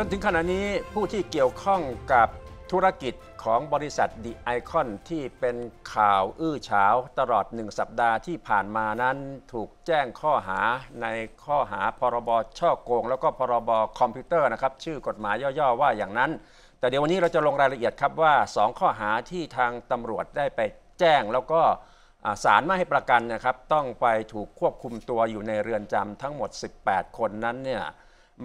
จนถึงขณะนี้ผู้ที่เกี่ยวข้องกับธุรกิจของบริษัทดีไอคอนที่เป็นข่าวอื้อฉาวตลอดหนึ่งสัปดาห์ที่ผ่านมานั้น ถูกแจ้งข้อหาในข้อหาพรบช่อโกง แล้วก็พรบคอมพิวเตอร์นะครับชื่อกฎหมายย่อๆ ว่าอย่างนั้น แต่เดี๋ยววันนี้เราจะลงรายละเอียดครับว่า 2 ข้อหาที่ทางตำรวจได้ไปแจ้งแล้วก็ศาลไม่ให้ประกันนะครับต้องไปถูกควบคุมตัวอยู่ในเรือนจำทั้งหมด 18 คนนั้นเนี่ย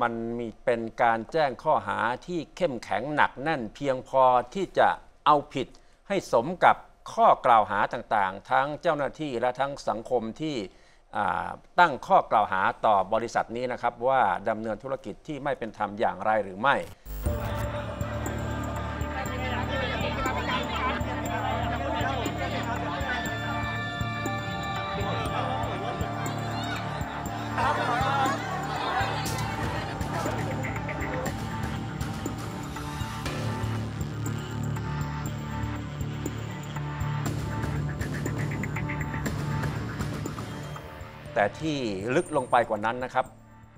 มันมีเป็นการแจ้งข้อหาที่เข้มแข็งหนักแน่นเพียงพอที่จะเอาผิดให้สมกับข้อกล่าวหาต่างๆ ทั้งเจ้าหน้าที่และทั้งสังคมที่ตั้งข้อกล่าวหาต่อบริษัทนี้นะครับ ว่าดำเนินธุรกิจที่ไม่เป็นธรรมอย่างไรหรือไม่แต่ที่ลึกลงไปกว่านั้นนะครับ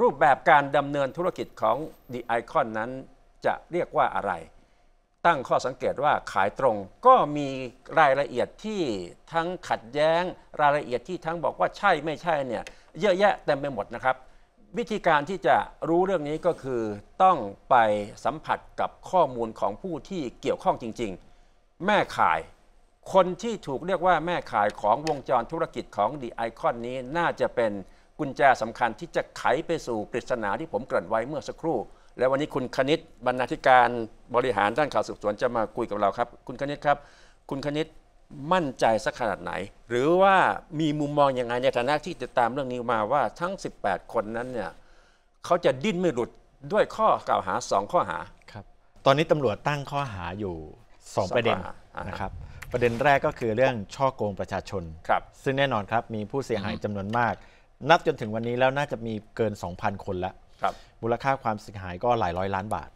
รูปแบบการดำเนินธุรกิจของ The Icon นั้น จะเรียกว่าอะไร ตั้งข้อสังเกตว่าขายตรง ก็มีรายละเอียดที่ทั้งขัดแย้งรายละเอียดที่ทั้งบอกว่าใช่ไม่ใช่เนี่ยเยอะแยะเต็มไปหมดนะครับวิธีการที่จะรู้เรื่องนี้ก็คือต้องไปสัมผัสกับข้อมูลของผู้ที่เกี่ยวข้องจริง ๆ แม่ขายคนที่ถูกเรียกว่าแม่ขายของวงจรธุรกิจของดีไอคอนนี้น่าจะเป็นกุญแจสำคัญที่จะไขไปสู่ปริศนาที่ผมเกริ่นไว้เมื่อสักครู่ และวันนี้คุณคณิตบรรณาธิการบริหารด้านข่าวสืบสวนจะมาคุยกับเราครับ คุณคณิตครับ คุณคณิตมั่นใจสักขนาดไหน หรือว่ามีมุมมองอยังไงในฐานะที่ติดตามเรื่องนี้มาว่าทั้ง 18 คนนั้นเนี่ยเขาจะดิ้นไม่หลุดด้วยข้อกล่าวหา 2 ข้อหาครับ ตอนนี้ตำรวจตั้งข้อหาอยู่2ประเด็นนะครับประเด็นแรกก็คือเรื่องช่อโกงประชาชน ครับ ซึ่งแน่นอนครับ มีผู้เสียหายจำนวนมาก นับจนถึงวันนี้แล้วน่าจะมีเกิน 2,000 คนแล้ว ครับมูลค่าความเสียหายก็หลายร้อยล้านบาท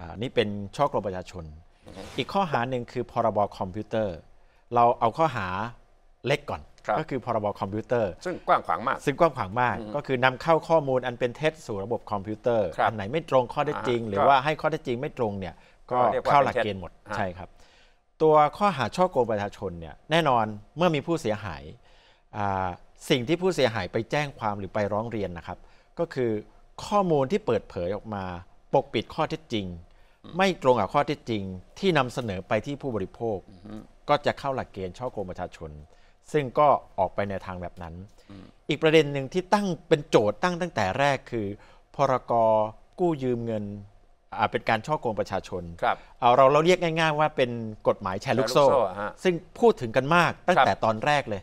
อ่า นี่เป็นช่อโกงประชาชน อีกข้อหาหนึ่งคือพรบคอมพิวเตอร์ เราเอาข้อหาเล็กก่อน ก็คือพรบคอมพิวเตอร์ ซึ่งกว้างขวางมาก ซึ่งกว้างขวางมาก ก็คือนำเข้าข้อมูลอันเป็นเท็จสู่ระบบคอมพิวเตอร์ครับอันไหนไม่ตรงข้อเท็จจริง หรือว่าให้ข้อเท็จจริงไม่ตรงเนี่ย ก็เข้าหลักเกณฑ์หมด ใช่ครับตัวข้อหาช่อโกงประชาชนเนี่ยแน่นอนเมื่อมีผู้เสียหายสิ่งที่ผู้เสียหายไปแจ้งความหรือไปร้องเรียนนะครับ ก็คือข้อมูลที่เปิดเผยออกมา ปกปิดข้อเท็จจริง ไม่ตรงกับข้อเท็จจริงที่นำเสนอไปที่ผู้บริโภคก็จะเข้าหลักเกณฑ์ช่อโกงประชาชน ซึ่งก็ออกไปในทางแบบนั้น อีกประเด็นหนึ่งที่ตั้งเป็นโจทย์ตั้งตั้งแต่แรกคือ พรกกู้ยืมเงินเป็นการช่อโกงประชาชนครับเราเราเรียกง่ายๆ ว่าเป็นกฎหมายแชร์ลูกโซ่ซึ่งพูดถึงกันมากตั้งแต่ตอนแรกเลย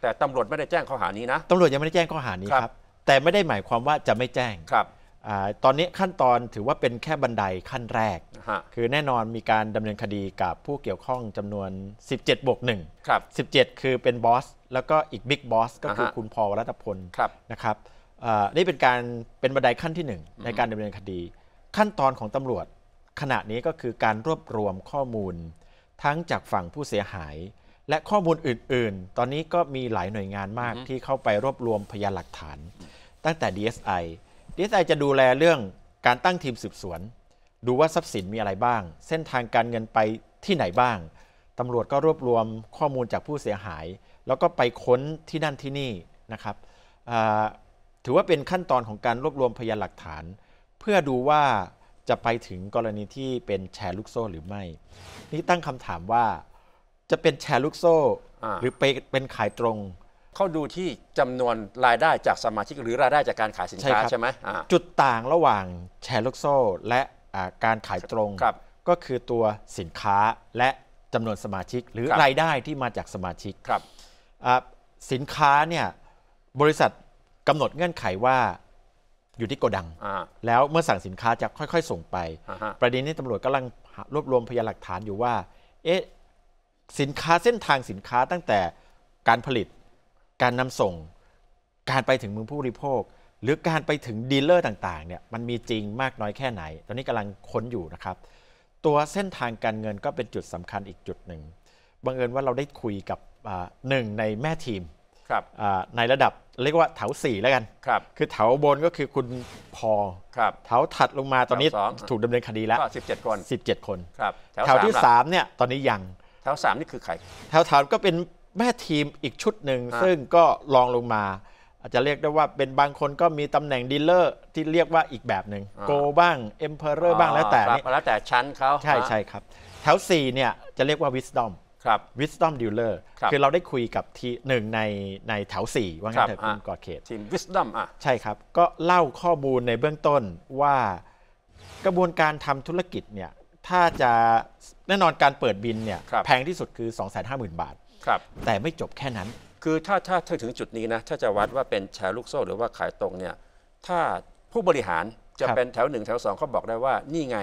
แต่ตำรวจไม่ได้แจ้งข้อหานี้นะตำรวจยังไม่ได้แจ้งข้อหานี้ครับแต่ไม่ได้หมายความว่าจะไม่แจ้งครับตอนนี้ขั้นตอนถือว่าเป็นแค่บันไดขั้นแรกคือแน่นอนมีการดำเนินคดีกับผู้เกี่ยวข้องจำนวน 17บวกหนึงครับ17 คือเป็นบอสแล้วก็อีกบิ๊กบอสก็คือคุณพอรัตพลนะครับนี่เป็นการเป็นบันไดขั้นที่ 1 ในการดำเนินคดีขั้นตอนของตำรวจขณะนี้ก็คือการรวบรวมข้อมูล ทั้งจากฝั่งผู้เสียหาย และข้อมูลอื่น ๆ ตอนนี้ก็มีหลายหน่วยงานมากที่เข้าไปรวบรวมพยานหลักฐาน ตั้งแต่ DSI DSI จะดูแลเรื่องการตั้งทีมสืบสวนดูว่าทรัพย์สินมีอะไรบ้าง เส้นทางการเงินไปที่ไหนบ้างตำรวจก็รวบรวมข้อมูลจากผู้เสียหาย แล้วก็ไปค้นที่นั่นที่นี่นะครับถือว่าเป็นขั้นตอนของการรวบรวมพยานหลักฐานเพื่อดูว่าจะไปถึงกรณีที่เป็นแชร์ลูกโซ่หรือไม่ นี่ตั้งคำถามว่าจะเป็นแชร์ลูกโซ่หรือเป็นขายตรง เขาดูที่จำนวนรายได้จากสมาชิกหรือรายได้จากการขายสินค้าใช่ไหมจุดต่างระหว่างแชร์ลูกโซ่และการขายตรงรก็คือตัวสินค้าและจำนวนสมาชิกหรือรรายได้ที่มาจากสมาชิกครับสินค้าเนี่ยบริษัทกำหนดเงื่อนไขว่าอยู่ที่โกดัง แล้วเมื่อสั่งสินค้าจะค่อยๆ ส่งไป ประเด็นนี้ตำรวจกำลังรวบรวมพยานหลักฐานอยู่ว่า เอ๊ะ สินค้าเส้นทางสินค้าตั้งแต่การผลิต การนำส่ง การไปถึงมือผู้บริโภค หรือการไปถึงดีลเลอร์ต่างๆเนี่ยมันมีจริงมากน้อยแค่ไหน ตอนนี้กำลังค้นอยู่นะครับ ตัวเส้นทางการเงินก็เป็นจุดสำคัญอีกจุดหนึ่ง บังเอิญว่าเราได้คุยกับหนึ่งในแม่ทีมในระดับเรียกว่าแถวสี่แล้วกัน ครับ คือแถวบนก็คือคุณพอครับแถวถัดลงมาตอนนี้ถูกดำเนินคดีแล้วก็17 คน 17 คน ครับแถวที่สามเนี่ยตอนนี้ยังแถวสามนี่คือใครแถวแถวก็เป็นแม่ทีมอีกชุดหนึ่ง ซึ่งก็รองลงมา อาจจะเรียกได้ว่าเป็นบางคนก็มีตำแหน่งดีลเลอร์ ที่เรียกว่าอีกแบบหนึ่งโกบ้างเอ็มเพอร์เรอร์บ้างแล้วแต่นี่แล้วแต่ชั้นเขาใช่ใช่ครับแถวสี่เนี่ยจะเรียกว่าวิสตอมครับ Wisdom Dealer คร์บคือเราได้คุยกับทีหนึ่งในในแถว4ว่างั้นเถอะคุณกอเขตทีม Wisdom อ่ะ ใช่ครับ ก็เล่าข้อมูลในเบื้องต้นว่ากระบวนการทำธุรกิจเนี่ยถ้าจะแน่นอนการเปิดบินเนี่ยแพงที่สุดคือ 250,000 บาทครับแต่ไม่จบแค่นั้น คือถ้าถ้าถ้าถึงจุดนี้นะถ้าจะวัดว่าเป็นแชร์ลูกโซ่หรือว่าขายตรงเนี่ยถ้าผู้บริหารจะรเป็นแถวหนึ่งแถวสองเขาบอกได้ว่านี่ไง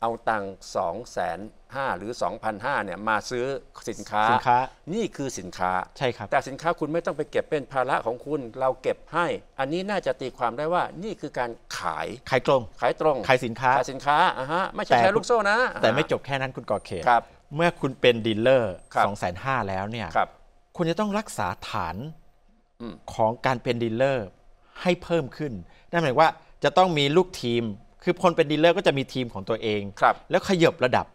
เอาตังสองแสนห้าหรือสองพันห้าเนี่ยมาซื้อสินค้าสินค้า นี่คือสินค้า ใช่ครับ แต่สินค้าคุณไม่ต้องไปเก็บเป็นภาระของคุณ เราเก็บให้ อันนี้น่าจะตีความได้ว่านี่คือการขาย ขายตรง ขายตรง ขายสินค้า ขายสินค้าอ่ะฮะ ไม่ใช่แค่ชลูกโซ่นะ แต่ไม่จบแค่นั้นคุณก่อเขตครับเมื่อคุณเป็นดีลเลอร์สองแสนห้าแล้วเนี่ยครับคุณจะต้องรักษาฐานของการเป็นดีลเลอร์ให้เพิ่มขึ้น นั่นหมายว่าจะต้องมีลูกทีมคือคนเป็นดีลเลอร์ก็จะมีทีมของตัวเอง ครับ แล้วขยบระดับ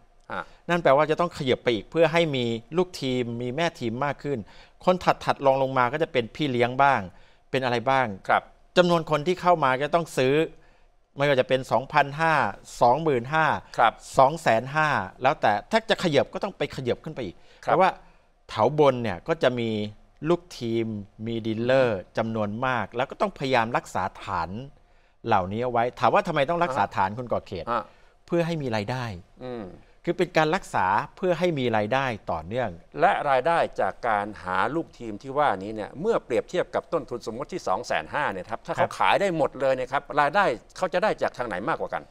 นั่นแปลว่าจะต้องขยับไปอีกเพื่อให้มีลูกทีมมีแม่ทีมมากขึ้น คนถัดถัดรองลงมาก็จะเป็นพี่เลี้ยงบ้าง เป็นอะไรบ้าง ครับจำนวนคนที่เข้ามาก็ต้องซื้อไม่ว่าจะเป็น2 5 0 0 2 5 0 0ครับ2 5 0 0แล้วแต่ถ้าจะขยับก็ต้องไปขยับขึ้นไปอีก เพราะว่าแถวบนเนี่ยก็จะมีลูกทีม มีดีลเลอร์จำนวนมาก แล้วก็ต้องพยายามรักษาฐานเหล่านี้เอาไว้ถามว่าทำไมต้องรักษาฐานคนก่อเขต เพื่อให้มีรายได้คือเป็นการรักษาเพื่อให้มีรายได้ต่อเนื่อง และรายได้จากการหาลูกทีมที่ว่านี้เนี่ยเมื่อเปรียบเทียบกับต้นทุนสมมติที่2สนห้าเนี่ยครับถ้าเขาขายได้หมดเลยเนี่ยครับรายได้เขาจะได้จากทางไหนมากกว่ากัน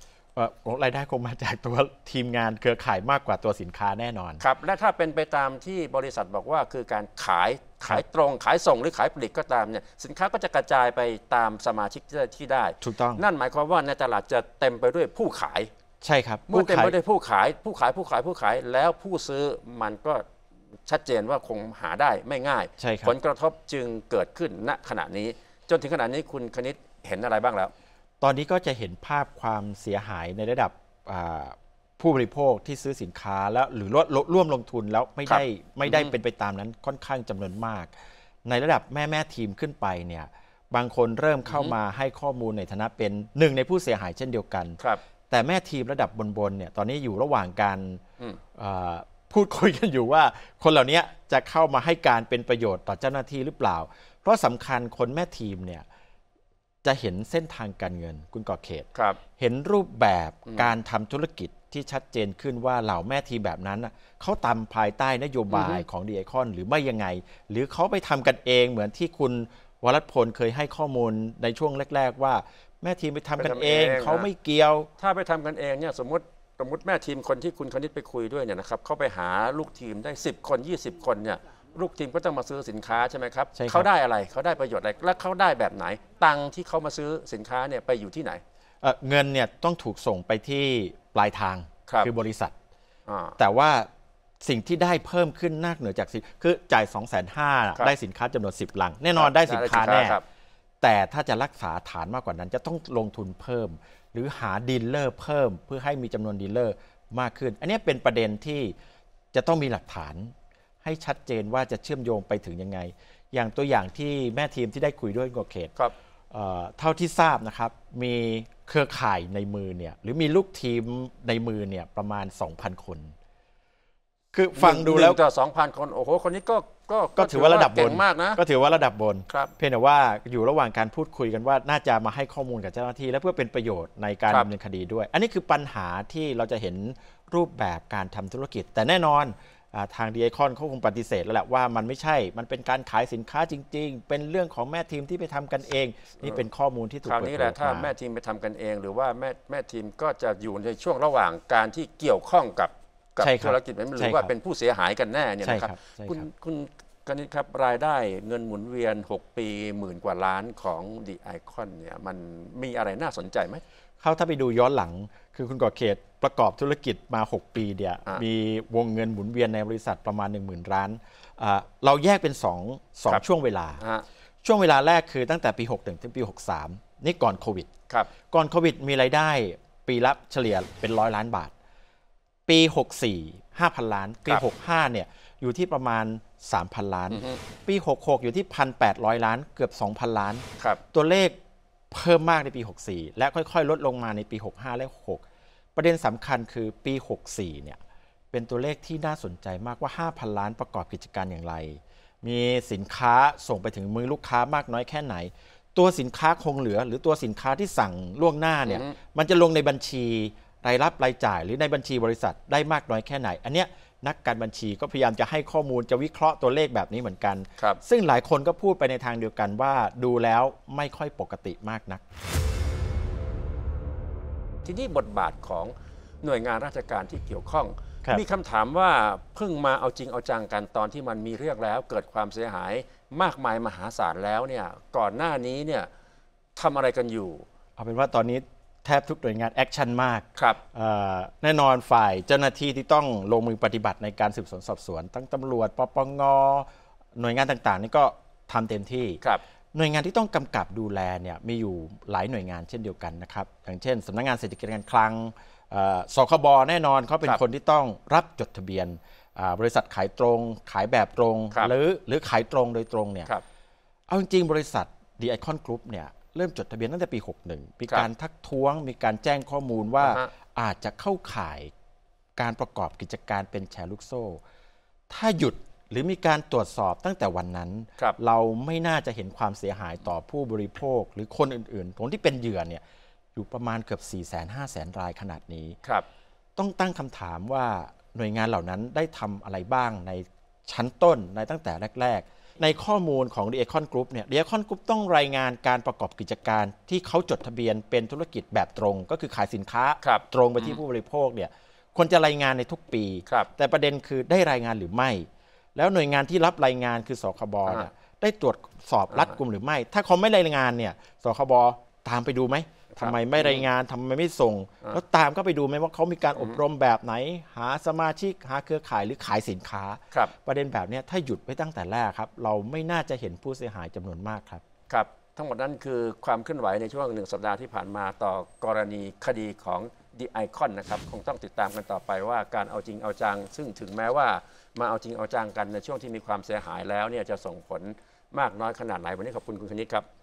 รายได้คงมาจากตัวทีมงานเครือข่ายมากกว่าตัวสินค้าแน่นอน ครับ และถ้าเป็นไปตามที่บริษัทบอกว่าคือการขายขายตรงขายส่งหรือขายผลิตก็ตามเนี่ย สินค้าก็จะกระจายไปตามสมาชิกที่ได้ ถูกต้อง นั่นหมายความว่าในตลาดจะเต็มไปด้วยผู้ขาย ใช่ครับเมื่อเต็มไปด้วยผู้ขายผู้ขายผู้ขายผู้ขายแล้วผู้ซื้อมันก็ชัดเจนว่าคงหาได้ไม่ง่ายผลกระทบจึงเกิดขึ้นณขณะนี้จนถึงขณะนี้คุณคณิตเห็นอะไรบ้างแล้วตอนนี้ก็จะเห็นภาพความเสียหายในระดับผู้บริโภคที่ซื้อสินค้าแล้วหรือลดร่วมลงทุนแล้วไม่ได้ ไม่ได้เป็นไปตามนั้นค่อนข้างจำนวนมาก ในระดับแม่แม่ทีมขึ้นไปเนี่ยบางคนเริ่มเข้ามาให้ข้อมูลในฐานะเป็นหนึ่งในผู้เสียหายเช่นเดียวกัน ครับ แต่แม่ทีมระดับบนๆเนี่ยตอนนี้อยู่ระหว่างการพูดคุยกันอยู่ว่าคนเหล่านี้จะเข้ามาให้การเป็นประโยชน์ต่อเจ้าหน้าที่หรือเปล่า เพราะสำคัญคนแม่ทีมเนี่ยจะเห็นเส้นทางการเงินคุณก่อเขตเห็นรูปแบบการทำธุรกิจที่ชัดเจนขึ้นว่าเหล่าแม่ทีแบบนั้นเขาตามภายใต้นโยบายของดีไอคอนหรือไม่ยังไง หรือเขาไปทำกันเองเหมือนที่คุณวรัตพลเคยให้ข้อมูลในช่วงแรกๆ ว่าแม่ทีไปทำกันเองเขาไม่เกี่ยว ถ้าไปทำกันเองเนี่ยสมมติสมมติแม่ทีมคนที่คุณคณิตไปคุยด้วยเนี่ยนะครับเขาไปหาลูกทีมได้ 10 คน 20 คนเนี่ยลูกทีมก็ต้องมาซื้อสินค้าใช่ไหมครับรบเขาได้อะไรเขาได้ประโยชน์อะไร และเขาได้แบบไหน ตังที่เขามาซื้อสินค้าเนี่ยไปอยู่ที่ไหนเเงินเนี่ยต้องถูกส่งไปที่ปลายทางคือบริษัทแต่ว่าสิ่งที่ได้เพิ่มขึ้นนักเหนือจากสินคือจ่าย2องแสนห้าได้สินค้าจำนวน 10ลัง แน่นอนได้สินค้าแน่แต่ถ้าจะรักษาฐานมากกว่านั้น จะต้องลงทุนเพิ่ม หรือหาดีลเลอร์เพิ่มเพื่อให้มีจำนวนดีลเลอร์มากขึ้น อันนี้เป็นประเด็นที่จะต้องมีหลักฐานให้ชัดเจนว่าจะเชื่อมโยงไปถึงยังไง อย่างตัวอย่างที่แม่ทีมที่ได้คุยด้วยกับเขตรเท่าที่ทราบนะครับ มีเครือข่ายในมือเนี่ยหรือมีลูกทีมในมือเนี่ยประมาณ 2,000 คน คือฟังดูแล้วต่อสองพันคน โอ้โห คนนี้ก็ก็ก็ถือว่าระดับบนมากนะก็ถือว่าระดับบนครับเพียงแต่ว่าอยู่ระหว่างการพูดคุยกันว่าน่าจะมาให้ข้อมูลกับเจ้าหน้าที่และเพื่อเป็นประโยชน์ในการดำเนินคดีด้วย อันนี้คือปัญหาที่เราจะเห็นรูปแบบการทำธุรกิจ แต่แน่นอนทางดีไอคอนเขาคงปฏิเสธแล้วแหละว่า มันไม่ใช่ มันเป็นการขายสินค้าจริง ๆ เป็นเรื่องของแม่ทีมที่ไปทำกันเอง นี่เป็นข้อมูลที่ถูกคราวนี้แหละถ้าแม่ทีมไปทำกันเอง หรือว่าแม่แม่ทีมก็จะอยู่ในช่วงระหว่างการที่เกี่ยวข้องกับกับธุรกิจไม่หรือว่าเป็นผู้เสียหายกันแน่เนี่ยนะครับคุณคุณกนิตครับรายได้เงินหมุนเวียน 6 ปีหมื่นกว่าล้านของดีไอคอนเนี่ยมันมีอะไรน่าสนใจไหมเข้าถ้าไปดูย้อนหลังคือคุณก่อเขตประกอบธุรกิจมา 6 ปีเดียมีวงเงินหมุนเวียนในบริษัทประมาณ 1 0,000ล้าน เราแยกเป็น2งช่วงเวลาช่วงเวลาแรกคือตั้งแต่ปี 61ถึงปี 63 นี่ก่อนโควิดก่อนโควิดมีรายได้ปีละเฉลี่ยเป็นร้อยล้านบาท ปี 64 5,000 ล้าน ปี 65เนี่ยอยู่ที่ประมาณ 3,000 ล้าน ปี 66 อยู่ที่ 1,800 ล้าน เกือบ 2,000 ล้านตัวเลขเพิ่มมากในปี 64 และค่อยๆ ลดลงมาในปี 65 และ6 ประเด็นสำคัญคือปี 64เนี่ย เป็นตัวเลขที่น่าสนใจมากว่า 5,000 ล้านประกอบกิจการอย่างไร มีสินค้าส่งไปถึงมือลูกค้ามากน้อยแค่ไหน ตัวสินค้าคงเหลือหรือตัวสินค้าที่สั่งล่วงหน้า เนี่ย มันจะลงในบัญชี รายรับรายจ่ายหรือในบัญชีบริษัทได้มากน้อยแค่ไหน อันเนี้ยนักการบัญชีก็พยายามจะให้ข้อมูลจะวิเคราะห์ตัวเลขแบบนี้เหมือนกัน ครับ ซึ่งหลายคนก็พูดไปในทางเดียวกันว่าดูแล้วไม่ค่อยปกติมากนัก ทีนี้บทบาทของหน่วยงานราชการที่เกี่ยวข้องมีคำถามว่าเพิ่งมาเอาจริงเอาจังกันตอนที่มันมีเรื่องแล้ว เกิดความเสียหายมากมายมหาศาลแล้วเนี่ยก่อนหน้านี้เนี่ยทำอะไรกันอยู่ เอาเป็นว่าตอนนี้แทบทุกหน่วยงาน แอคชั่นมากครับแน่นอนฝ่ายเจ้าหน้าที่ที่ต้องลงมือปฏิบัติในการสืบสวนสอบสวนตั้งตำรวจปปงหน่วยงานต่างๆ นี่ก็ทำเต็มที่ครับหน่วยงานที่ต้องกำกับดูแลเนี่ยมีอยู่หลายหน่วยงานเช่นเดียวกันนะครับ อย่างเช่นสำนักงงานเศรษฐกิจการคลังสคบแน่นอนเขาเป็นคนที่ต้องรับจดทะเบียนบริษัทขายตรง ขายแบบตรงรหรือหรือขายตรงโดยตรงเนี่ยเอาจริงๆบริษัทดีไอคอนกรุ๊ปเนี่ยเริ่มจดทะเบียนตั้งแต่ปี 61 มีการทักท้วง มีการแจ้งข้อมูลว่า อาจจะเข้าข่ายการประกอบกิจการเป็นแชร์ลูกโซ่ ถ้าหยุดหรือมีการตรวจสอบตั้งแต่วันนั้นรเราไม่น่าจะเห็นความเสียหายต่อผู้บริโภคหรือคนอื่นๆคนที่เป็นเหยื่อเนี่ยอยู่ประมาณเกือบ4 5 0 0 0 0 รายขนาดนี้ครับ ต้องตั้งคำถามว่าหน่วยงานเหล่านั้นได้ทำอะไรบ้างในชั้นต้นในตั้งแต่แรก ๆในข้อมูลของเดียคอนกรุ๊ปเนี่ยเดียคอนกรุ๊ปต้องรายงานการประกอบกิจการ ที่เขาจดทะเบียนเป็นธุรกิจแบบตรงก็คือขายสินค้า ตรงไปที่ผู้บริโภคเนี่ยควรจะรายงานในทุกปีแต่ประเด็นคือได้รายงานหรือไม่ แล้วหน่วยงานที่รับรายงานคือสคบเนี่ยได้ตรวจสอบรัดกลุ่มหรือไม่ ถ้าเขาไม่รายงานเนี่ยสคบตามไปดูไหมทำไมไม่รายงานทำไมไม่ส่ง แล้วตามก็ไปดูไหมว่าเขามีการอบรมแบบไหนหาสมาชิกหาเครือข่ายหรือขายสินค้าครับประเด็นแบบนี้ถ้าหยุดไว้ตั้งแต่แรกครับ เราไม่น่าจะเห็นผู้เสียหายจำนวนมากครับ ครับ ทั้งหมดนั้นคือความเคลื่อนไหวในช่วงหนึ่งสัปดาห์ที่ผ่านมาต่อกรณีคดีของดีไอคอนนะครับคงต้องติดตามกันต่อไปว่า การเอาจริงเอาจัง ซึ่งถึงแม้ว่ามาเอาจริงเอาจังกันในช่วงที่มีความเสียหายแล้วเนี่ยจะส่งผลมากน้อยขนาดไหนวันนี้ขอบคุณคุณคณิตครับ